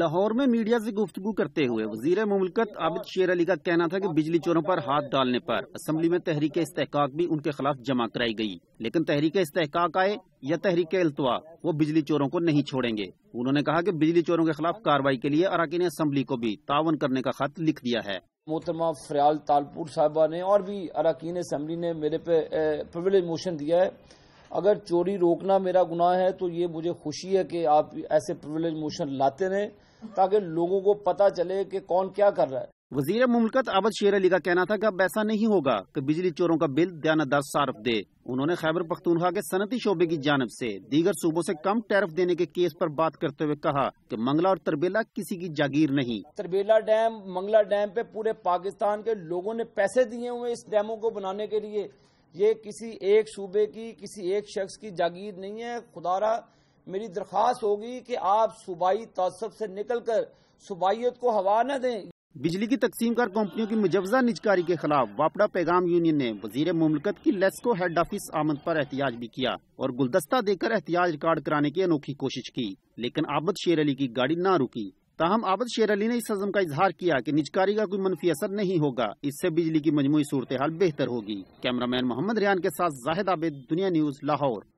लाहौर में मीडिया से गुफ्तगु करते हुए वजीर ममलकत आबिद शेर अली का कहना था कि बिजली चोरों पर हाथ डालने पर असम्बली में तहरीक इस्तेकाक भी उनके खिलाफ जमा कराई गई लेकिन तहरीक इस्तेकाक आए या तहरीक अल्तवा वो बिजली चोरों को नहीं छोड़ेंगे उन्होंने कहा कि बिजली चोरों के खिलाफ कार्रवाई के लिए अराकीन असम्बली को भी तावन करने का खत लिख दिया है मोहतरमा फ्रयाल तालपुर साहबा ने और भी अरकान असम्बली ने मेरे पे प्रिविलेज मोशन दिया है अगर चोरी रोकना मेरा गुनाह है तो ये मुझे खुशी है कि आप ऐसे प्रिविलेज मोशन लाते रहे ताकि लोगों को पता चले कि कौन क्या कर रहा है वजीर मुमलकत अवध शेर अली का कहना था कि अब ऐसा नहीं होगा कि बिजली चोरों का बिल दयानदार सार्फ दे उन्होंने खैबर पख्तूनखा के सनती शोबे की जानब से दीगर सूबों से कम टैरिफ देने के केस पर बात करते हुए कहा कि मंगला और तरबेला किसी की जागीर नहीं तरबेला डैम मंगला डैम पे पूरे पाकिस्तान के लोगों ने पैसे दिए हुए इस डैमों को बनाने के लिए ये किसी एक सूबे की किसी एक शख्स की जागीर नहीं है खुदारा मेरी दरख्वास्त होगी कि आप सूबाई तसब से निकल कर सूबाइत को हवा न दें बिजली की तकसीम कर कंपनियों की मुजवजा निजकारी के खिलाफ वापड़ा पैगाम यूनियन ने वजीर ममलकत की लेस्को हेड ऑफिस आमद पर एहतियाज भी किया और गुलदस्ता देकर एहतियाज रिकॉर्ड कराने की अनोखी कोशिश की लेकिन आबद शेर अली की गाड़ी न रुकी ताहम आबद शेर अली ने इस अजम का इजहार किया की निजकारी का कोई मनफी असर नहीं होगा इससे बिजली की मजमू सूरत हाल बेहतर होगी कैमरा मैन मोहम्मद रियान के साथ जाहिद आबिद दुनिया न्यूज लाहौर